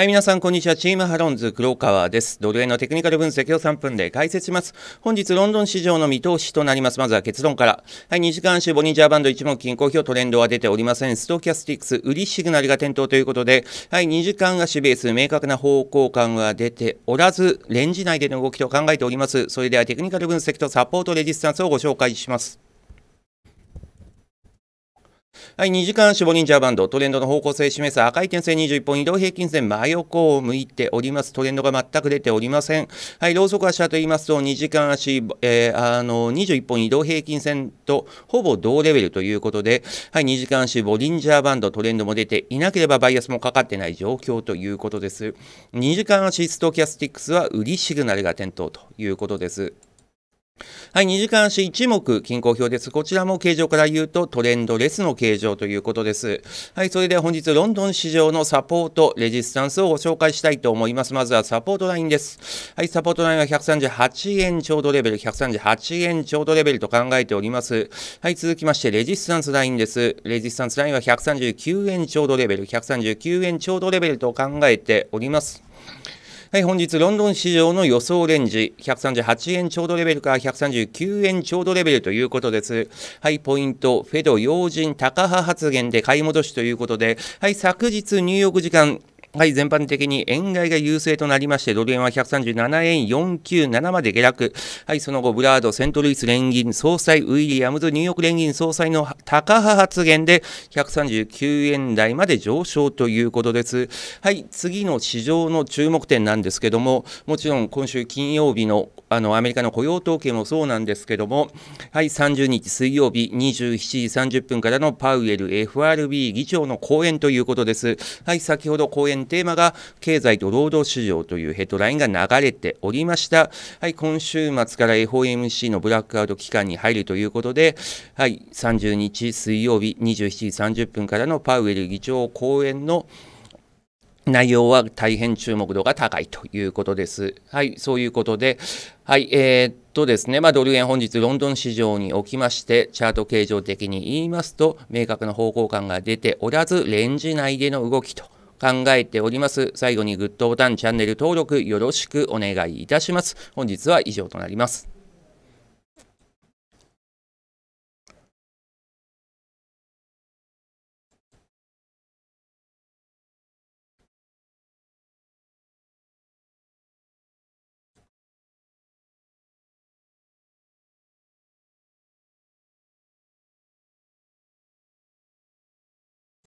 はい、皆さん、こんにちは。チームハロンズ、黒川です。ドル円のテクニカル分析を3分で解説します。本日、ロンドン市場の見通しとなります。まずは結論から。はい、2時間足、ボリンジャーバンド1目均衡表、トレンドは出ておりません。ストキャスティックス、売りシグナルが点灯ということで、はい、2時間足ベース、明確な方向感は出ておらず、レンジ内での動きと考えております。それでは、テクニカル分析とサポートレジスタンスをご紹介します。はい、2時間絞リンジャーバンド、トレンドの方向性示す赤い点線21本、移動平均線真横を向いております。トレンドが全く出ておりません。はい、ローソク足はと言いますと、2時間足、えー、あの、21本移動平均線とほぼ同レベルということで、はい、2時間足、ボリンジャーバンド、トレンドも出ていなければバイアスもかかってない状況ということです。2時間足、ストキャスティックスは売りシグナルが点灯ということです。はい、二時間足一目、均衡表です。こちらも形状から言うとトレンドレスの形状ということです。はい、それでは本日ロンドン市場のサポート、レジスタンスをご紹介したいと思います。まずはサポートラインです。はい、サポートラインは138円ちょうどレベル、138円ちょうどレベルと考えております。はい、続きましてレジスタンスラインです。レジスタンスラインは139円ちょうどレベル、139円ちょうどレベルと考えております。はい、本日ロンドン市場の予想レンジ、138円ちょうどレベルから139円ちょうどレベルということです。はい、ポイント、フェド要人高派発言で買い戻しということで、はい、昨日ニューヨーク時間、はい、全般的に円買いが優勢となりまして、ドル円は137円497まで下落。はい、その後、ブラード、セントルイス連銀総裁、ウィリアムズ、ニューヨーク連銀総裁の高派発言で、139円台まで上昇ということです。はい、次の市場の注目点なんですけども、もちろん今週金曜日のあのアメリカの雇用統計もそうなんですけども、はい、30日水曜日27時30分からのパウエル FRB 議長の講演ということです。はい、先ほど講演テーマが経済と労働市場というヘッドラインが流れておりました。はい、今週末から FOMC のブラックアウト期間に入るということで、はい、30日水曜日27時30分からのパウエル議長講演の内容は大変注目度が高いということです。はい、そういうことで、はい、えー、っとですね、まあ、ドル円本日ロンドン市場におきまして、チャート形状的に言いますと、明確な方向感が出ておらず、レンジ内での動きと。考えております。最後にグッドボタン、チャンネル登録よろしくお願いいたします。本日は以上となります。